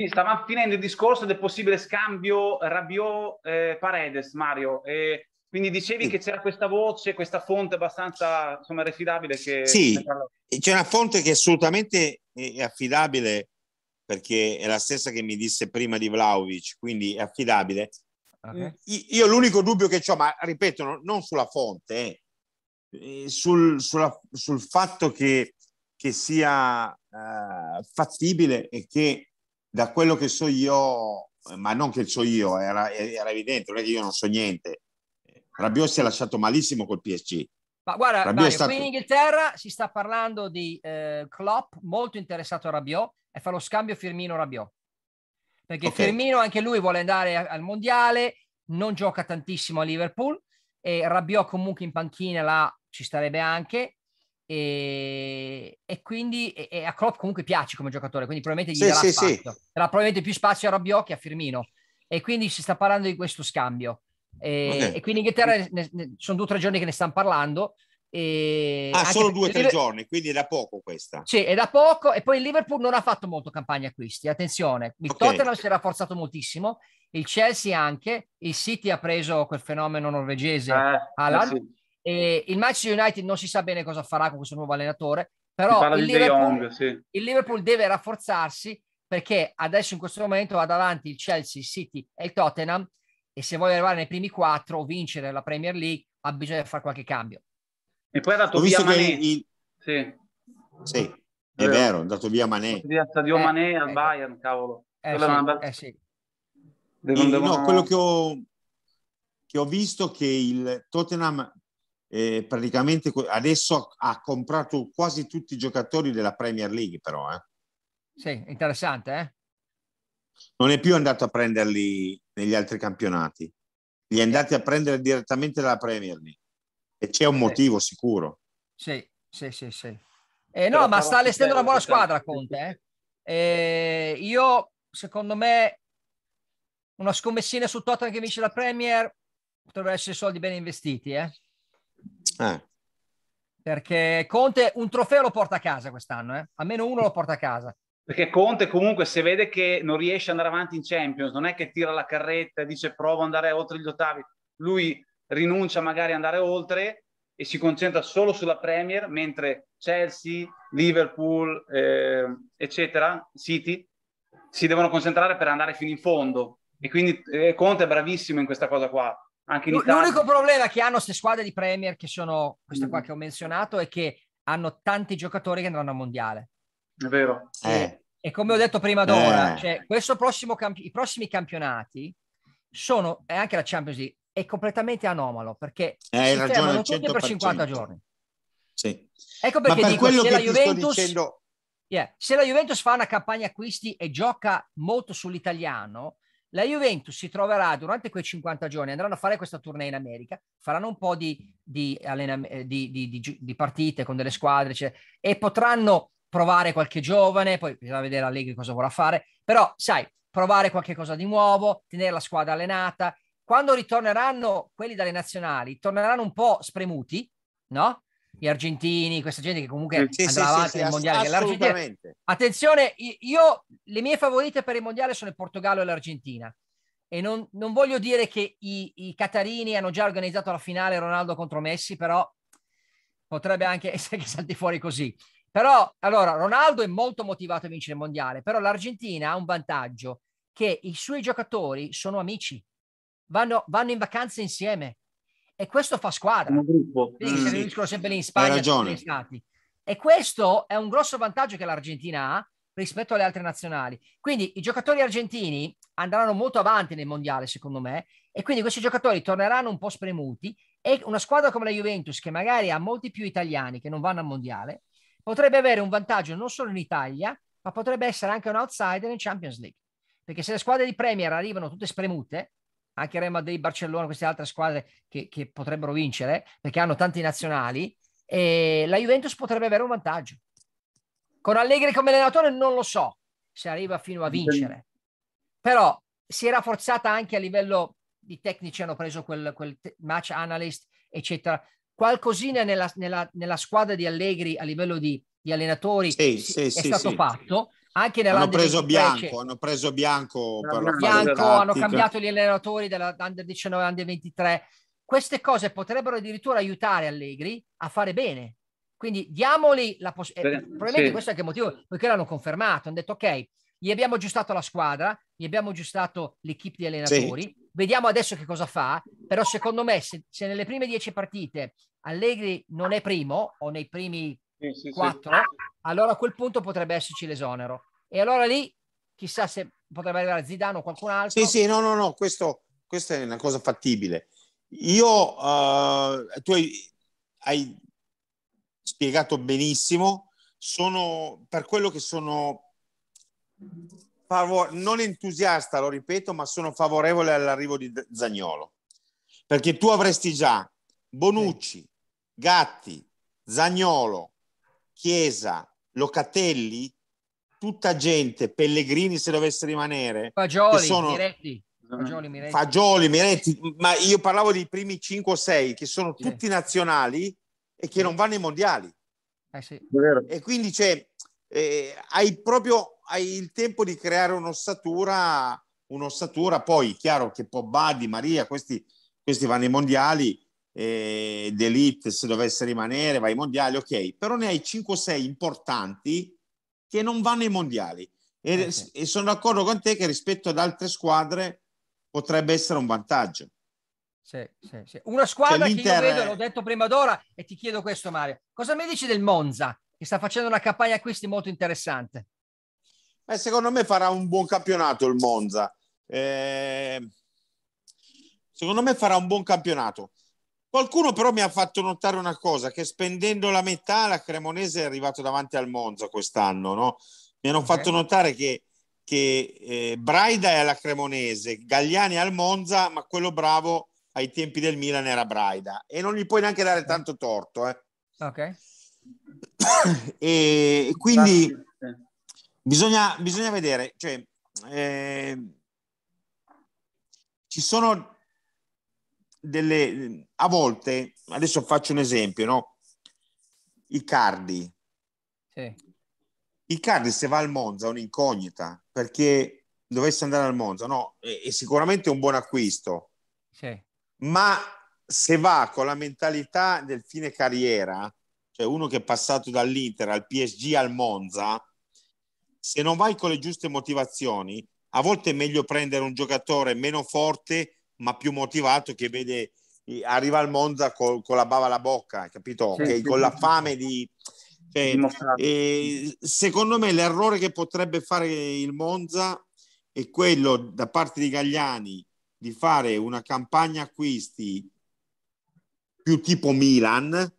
Sì, stavamo finendo il discorso del possibile scambio Rabiot-Paredes, eh, Mario. E quindi dicevi sì. che c'era questa voce, questa fonte abbastanza insomma, affidabile. Che... Sì, c'è una fonte che assolutamente eh, è affidabile perché è la stessa che mi disse prima di Vlaovic, quindi è affidabile. Okay. Io l'unico dubbio che ho, ma ripeto, non sulla fonte, eh, eh, sul, sulla, sul, fatto che, che sia eh, fattibile e che da quello che so io, eh, ma non che so io, era, era evidente, non è che io non so niente. Rabiot si è lasciato malissimo col PSG. Ma guarda, Mario, stato... qui in Inghilterra si sta parlando di eh, Klopp molto interessato a Rabiot e fa lo scambio Firmino-Rabiot. Perché okay. Firmino anche lui vuole andare al mondiale, non gioca tantissimo a Liverpool e Rabiot comunque in panchina là ci starebbe anche e, e quindi e, e a Klopp comunque piace come giocatore, quindi probabilmente gli sì, darà sì, spazio. Sì. Darà probabilmente più spazio a Rabiot che a Firmino. E quindi si sta parlando di questo scambio. E, okay. e quindi in Inghilterra ne, ne, sono due o tre giorni che ne stanno parlando. E ah, solo due o tre giorni, quindi è da poco questa. Sì, è da poco. E poi il Liverpool non ha fatto molto campagna acquisti. Attenzione, il okay. Tottenham si è rafforzato moltissimo, il Chelsea anche, il City ha preso quel fenomeno norvegese eh, Alan, eh sì. E il Manchester United non si sa bene cosa farà con questo nuovo allenatore, però il Liverpool, Young, sì. il Liverpool, deve rafforzarsi perché adesso in questo momento ha davanti il Chelsea, il City e il Tottenham e se vuole arrivare nei primi quattro o vincere la Premier League ha bisogno di fare qualche cambio. E poi ha dato Ho via Mané. Il... Sì. sì. è vero. vero, è dato via Mané. Via Stadio eh, al eh, Bayern, cavolo. Eh, sì, bella... eh sì. Devo, devo... No, quello che ho, che ho visto che il Tottenham eh, praticamente adesso ha comprato quasi tutti i giocatori della Premier League però. Eh. Sì, interessante. Eh? Non è più andato a prenderli negli altri campionati, li è andati a prendere direttamente dalla Premier League e c'è un sì. motivo sicuro. Sì, sì, sì, sì. Eh, no, ma sta allestendo una buona squadra Conte. Eh. eh. io, secondo me, una scommessina su Tottenham che vince la Premier potrebbero essere soldi ben investiti. Eh? Eh. Perché Conte un trofeo lo porta a casa quest'anno, eh? almeno uno lo porta a casa. Perché Conte comunque se vede che non riesce ad andare avanti in Champions, non è che tira la carretta e dice provo ad andare oltre gli ottavi, lui rinuncia magari ad andare oltre e si concentra solo sulla Premier, mentre Chelsea, Liverpool, eh, eccetera, City, si devono concentrare per andare fino in fondo. E quindi eh, Conte è bravissimo in questa cosa qua. Anche L'unico problema che hanno queste squadre di Premier, che sono queste mm. qua che ho menzionato, è che hanno tanti giocatori che andranno a mondiale. È vero. Eh. E come ho detto prima d'ora, eh. cioè, questo prossimo camp- i prossimi campionati sono, e anche la Champions League, è completamente anomalo perché eh, Hai si fermano tutti per 50 giorni. Sì. Ecco perché per dico, se la, Juventus, dicendo... yeah, se la Juventus fa una campagna acquisti e gioca molto sull'italiano, la Juventus si troverà durante quei 50 giorni, andranno a fare questa tournée in America, faranno un po' di, di, allenam- eh, di, di partite con delle squadre cioè, e potranno provare qualche giovane, poi bisogna vedere Allegri cosa vorrà fare, però sai, provare qualche cosa di nuovo, tenere la squadra allenata. Quando ritorneranno quelli dalle nazionali, torneranno un po' spremuti, no? gli argentini, questa gente che comunque sì, andava sì, avanti sì, nel mondiale. Assolutamente. Attenzione, io le mie favorite per il mondiale sono il Portogallo e l'Argentina. E non, non voglio dire che i, i Catarini hanno già organizzato la finale Ronaldo contro Messi, però potrebbe anche essere che salti fuori così. Però, allora, Ronaldo è molto motivato a vincere il mondiale, però l'Argentina ha un vantaggio che i suoi giocatori sono amici, vanno, vanno in vacanza insieme, e questo fa squadra. Un gruppo. Quindi mm, si sempre lì in Spagna. E questo è un grosso vantaggio che l'Argentina ha rispetto alle altre nazionali. Quindi i giocatori argentini andranno molto avanti nel mondiale, secondo me, e quindi questi giocatori torneranno un po' spremuti e una squadra come la Juventus, che magari ha molti più italiani che non vanno al mondiale, potrebbe avere un vantaggio non solo in Italia, ma potrebbe essere anche un outsider in Champions League. Perché se le squadre di Premier arrivano tutte spremute, anche Real Madrid, Barcellona, queste altre squadre che, che potrebbero vincere perché hanno tanti nazionali, E la Juventus potrebbe avere un vantaggio. Con Allegri come allenatore non lo so se arriva fino a vincere, però si è rafforzata anche a livello di tecnici, hanno preso quel, quel match analyst, eccetera. Qualcosina nella, nella, nella, squadra di Allegri a livello di, di allenatori sì, sì, è sì, stato fatto anche nella hanno preso bianco, hanno preso bianco, per la bianco hanno cambiato gli allenatori della under 19 under 23. Queste cose potrebbero addirittura aiutare Allegri a fare bene. Quindi diamogli la possibilità. Eh, probabilmente sì. questo è anche il motivo, perché l'hanno confermato. Hanno detto ok, gli abbiamo aggiustato la squadra, gli abbiamo aggiustato l'equipe di allenatori, sì. vediamo adesso che cosa fa, però secondo me se, se, nelle prime dieci partite Allegri non è primo o nei primi sì, 4, sì, allora a quel punto potrebbe esserci l'esonero. E allora lì, chissà se potrebbe arrivare Zidano o qualcun altro. Sì, sì, no, no, no, questo, questa è una cosa fattibile. Io, uh, tu hai, hai, spiegato benissimo, sono per quello che sono favore, non entusiasta, lo ripeto, ma sono favorevole all'arrivo di Zagnolo, perché tu avresti già Bonucci, Gatti, Zagnolo, Chiesa, Locatelli, tutta gente, Pellegrini se dovesse rimanere. Fagioli, sono... Miretti. Mm. Fagioli Miretti. Fagioli, Miretti. ma io parlavo dei primi 5 o 6 che sono sì. tutti nazionali e che non vanno ai mondiali. Eh sì. E quindi c'è, eh, hai proprio hai il tempo di creare un'ossatura, un'ossatura, poi chiaro che Pobba, Di Maria, questi, questi vanno ai mondiali, eh, d'elite se dovesse rimanere, vai ai mondiali, ok, però ne hai 5-6 importanti che non vanno ai mondiali. E, okay. Eh, e, sono d'accordo con te che rispetto ad altre squadre potrebbe essere un vantaggio. Sì, sì, sì. Una squadra cioè, che io vedo, l'ho detto prima d'ora, e ti chiedo questo Mario, cosa mi dici del Monza, che sta facendo una campagna acquisti molto interessante? Beh, secondo me farà un buon campionato il Monza. Eh, secondo me farà un buon campionato. Qualcuno però mi ha fatto notare una cosa, che spendendo la metà la Cremonese è arrivato davanti al Monza quest'anno, no? Mi hanno okay. fatto eh. notare che, che eh, Braida è alla Cremonese, Gagliani è al Monza, ma quello bravo ai tempi del Milan era Braida e non gli puoi neanche dare eh. tanto torto. Eh. Ok. e quindi bisogna, bisogna vedere, cioè, eh, ci sono delle, a volte, adesso faccio un esempio, no? I cardi. Sì. I cardi se va al Monza è un'incognita, perché dovesse andare al Monza, no? È, è sicuramente un buon acquisto. Sì. Ma se va con la mentalità del fine carriera, cioè uno che è passato dall'Inter al PSG al Monza, se non vai con le giuste motivazioni, a volte è meglio prendere un giocatore meno forte ma più motivato che vede arriva al Monza col, con la bava alla bocca, capito? Sì, sì, con sì, la fame di... Cioè, eh, secondo me l'errore che potrebbe fare il Monza è quello da parte di Gagliani di fare una campagna acquisti più tipo Milan,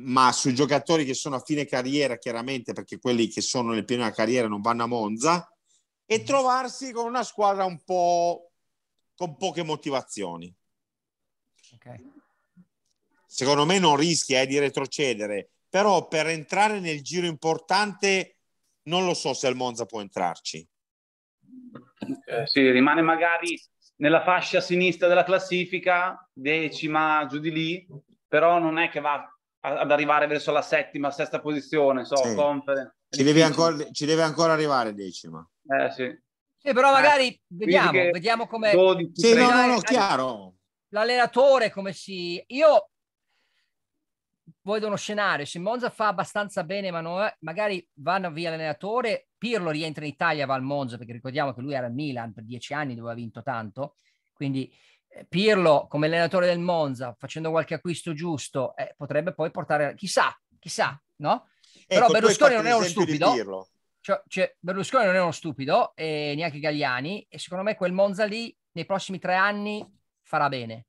ma sui giocatori che sono a fine carriera, chiaramente, perché quelli che sono nel pieno della carriera non vanno a Monza, e mm. trovarsi con una squadra un po' con poche motivazioni. Okay. Secondo me non rischia eh, di retrocedere, però per entrare nel giro importante non lo so se il Monza può entrarci. Eh, sì, rimane magari nella fascia sinistra della classifica, decima giù di lì, però non è che va ad arrivare verso la settima, sesta posizione, so, sì. Ci deve, ancora, ci deve ancora arrivare decima. Eh sì. Sì, però eh, magari vediamo, vediamo come... 12, sì, no, no, no, chiaro. L'allenatore come si... Io vedo uno scenario, se Monza fa abbastanza bene, ma non... Eh, magari vanno via l'allenatore, Pirlo rientra in Italia, va al Monza, perché ricordiamo che lui era a Milan per dieci anni dove ha vinto tanto, quindi eh, Pirlo come allenatore del Monza, facendo qualche acquisto giusto, eh, potrebbe poi portare... Chissà, chissà, no? Ecco, Però Berlusconi non è uno stupido. Cioè, cioè, Berlusconi non è uno stupido, e neanche Gagliani, e secondo me quel Monza lì nei prossimi tre anni farà bene.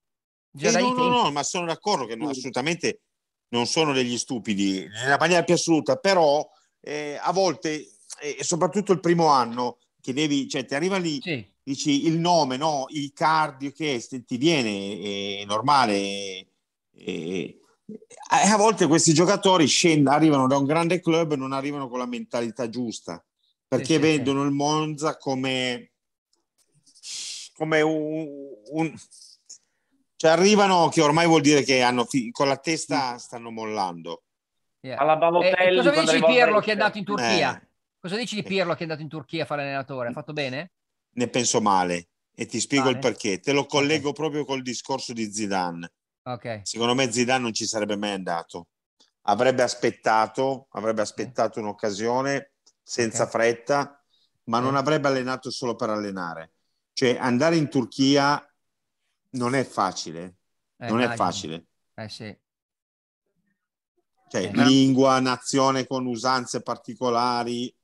Già eh, no, no, no, ma sono d'accordo che non, mm. assolutamente non sono degli stupidi, nella maniera più assoluta, però eh, a volte, eh, e soprattutto il primo anno, che devi, cioè ti arriva lì, sì. dici il nome, no, il cardio che è, ti viene, è normale. È, eh, eh, a volte questi giocatori scend- arrivano da un grande club e non arrivano con la mentalità giusta perché sì, vedono sì. il Monza come, come un, un, cioè arrivano che ormai vuol dire che hanno fi- con la testa stanno mollando yeah. alla Balotelli eh, cosa dici di Pirlo che è andato in Turchia? Eh. cosa dici di Pirlo che è andato in Turchia a fare allenatore? ha fatto bene? ne penso male e ti spiego vale. il perché te lo collego okay. proprio col discorso di Zidane Okay. Secondo me Zidane non ci sarebbe mai andato. Avrebbe aspettato, avrebbe aspettato un'occasione senza okay. fretta, ma non avrebbe allenato solo per allenare. Cioè andare in Turchia non è facile, eh, non è facile. Eh sì. Cioè, eh, lingua, nazione con usanze particolari,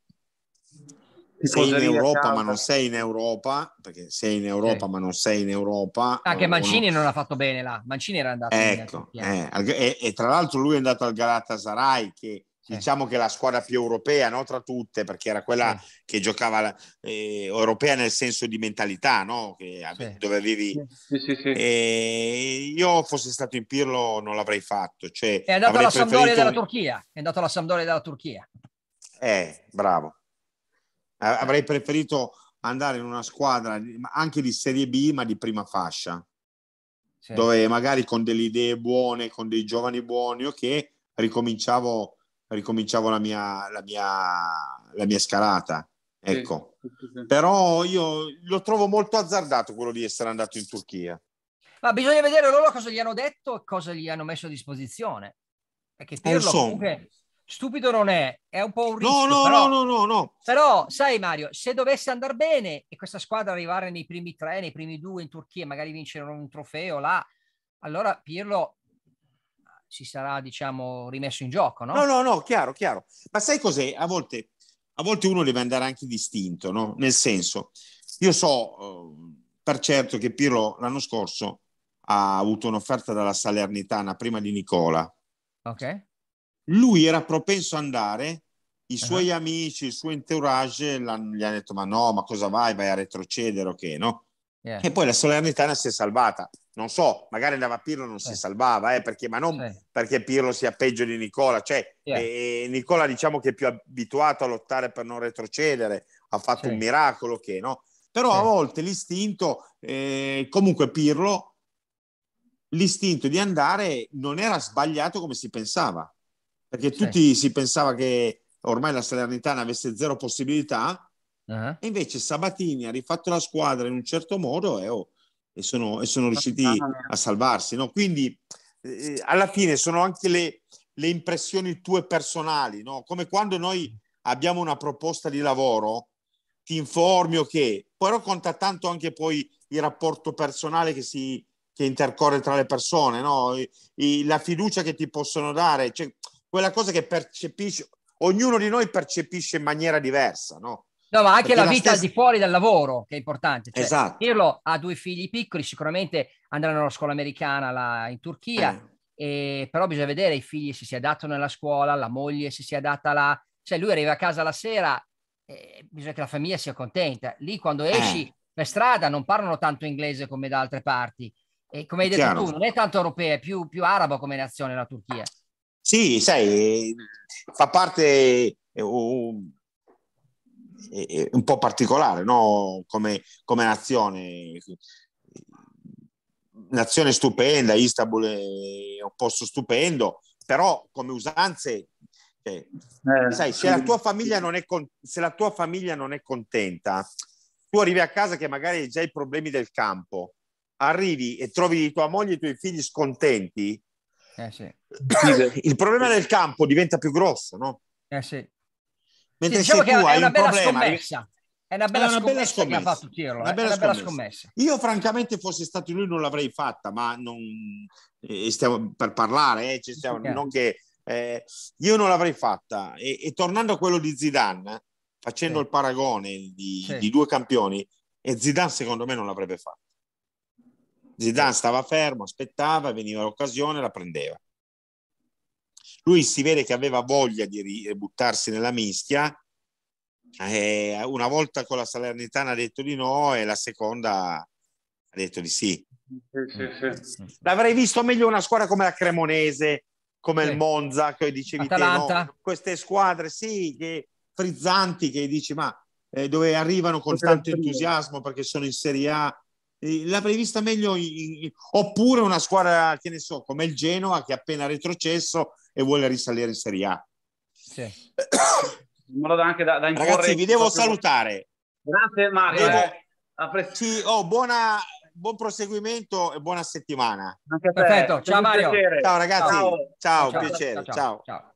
sei in Europa ma non sei in Europa, perché sei in Europa okay. ma non sei in Europa. Anche ah, Mancini non... non ha fatto bene là, Mancini era andato. Ecco, eh, e, e, tra l'altro lui è andato al Galatasaray che diciamo che è la squadra più europea no? tra tutte, perché era quella sì. che giocava eh, europea nel senso di mentalità, no? che, sì. dove avevi... Sì, E io fossi stato in Pirlo non l'avrei fatto. Cioè, è andato alla preferito... Sampdoria della Turchia, è andato alla Sampdoria della Turchia. Eh, bravo. Eh, avrei preferito andare in una squadra anche di Serie B, ma di prima fascia, certo. dove magari con delle idee buone, con dei giovani buoni, ok, ricominciavo, ricominciavo la, mia, la, mia, la mia scalata. Ecco, però io lo trovo molto azzardato quello di essere andato in Turchia. Ma bisogna vedere loro cosa gli hanno detto e cosa gli hanno messo a disposizione. Perché eh, Pirlo comunque stupido non è, è un po' un rischio. No, no, però, no, no, no, no. Però, sai Mario, se dovesse andare bene e questa squadra arrivare nei primi tre, nei primi due in Turchia, magari vincere un trofeo là, allora Pirlo ah, si sarà, diciamo, rimesso in gioco, no? No, no, no, chiaro, chiaro. Ma sai cos'è? A volte, a volte uno deve andare anche distinto, no? Nel senso, io so eh, per certo che Pirlo l'anno scorso ha avuto un'offerta dalla Salernitana prima di Nicola. Ok lui era propenso ad andare, i eh. suoi uh-huh. amici, il suo entourage gli hanno detto ma no, ma cosa vai, vai a retrocedere o okay, che no? Yeah. E poi la Salernitana si è salvata. Non so, magari andava Pirlo non eh. si salvava, eh, perché, ma non eh. perché Pirlo sia peggio di Nicola. Cioè, yeah. Nicola diciamo che è più abituato a lottare per non retrocedere, ha fatto sì. un miracolo che no. Però sì. a volte l'istinto, eh, comunque Pirlo, l'istinto di andare non era sbagliato come si pensava perché sì. tutti si pensava che ormai la Salernitana avesse zero possibilità uh-huh. e invece Sabatini ha rifatto la squadra in un certo modo e, oh, e, sono, e sono, riusciti a salvarsi. No? Quindi eh, alla fine sono anche le, le impressioni tue personali, no? come quando noi abbiamo una proposta di lavoro, ti informi o che, però conta tanto anche poi il rapporto personale che si che intercorre tra le persone, no? I, i, la fiducia che ti possono dare. Cioè, quella cosa che percepisce, ognuno di noi percepisce in maniera diversa, no? No, ma anche Perché la vita al stessa... di fuori dal lavoro che è importante. Cioè, esatto. Pirlo ha due figli piccoli, sicuramente andranno alla scuola americana là, in Turchia, eh. e, però bisogna vedere i figli se si adattano alla scuola, la moglie se si adatta là. Cioè lui arriva a casa la sera, eh, bisogna che la famiglia sia contenta. Lì quando eh. esci eh. per strada non parlano tanto inglese come da altre parti. E come hai detto Chiaro. tu, non è tanto europea, è più, più araba come nazione la Turchia. Sì, sai, fa parte eh, un, eh, eh, un po' particolare, no? Come, come nazione. Nazione stupenda, Istanbul è un posto stupendo, però come usanze eh, sai, se la, tua famiglia non è con- se la tua famiglia non è contenta, tu arrivi a casa che magari hai già i problemi del campo, arrivi e trovi tua moglie e i tuoi figli scontenti, eh sì. Il problema del campo diventa più grosso, no? Eh sì. Mentre sì, diciamo se tu hai un problema... Scommessa. È una bella, è una scommessa, scommessa, che ha fatto Pirlo, una eh. bella, una scommessa. bella scommessa. Io francamente fossi stato lui non l'avrei fatta, ma non... Eh, stiamo per parlare, eh, stiamo, okay. non che, eh, io non l'avrei fatta. E, e, tornando a quello di Zidane, eh, facendo sì. il paragone di, sì. di due campioni, e Zidane secondo me non l'avrebbe fatta. Zidane eh. stava fermo, aspettava, veniva l'occasione, la prendeva. Lui si vede che aveva voglia di buttarsi nella mischia. Eh, una volta con la Salernitana ha detto di no e la seconda ha detto di sì. Eh, L'avrei visto meglio una squadra come la Cremonese, come sì. il Monza, che dicevi te, no? queste squadre sì, che, frizzanti che dici ma eh, dove arrivano con tanto entusiasmo perché sono in Serie A eh, l'ha prevista meglio in, oppure una squadra che ne so come il Genoa che ha appena retrocesso e vuole risalire in Serie A sì. da, da ragazzi vi devo salutare grazie Mario devo... eh. sì, oh, buona, buon proseguimento e buona settimana perfetto ciao Mario ciao ragazzi ciao, ciao, ciao piacere ciao. ciao.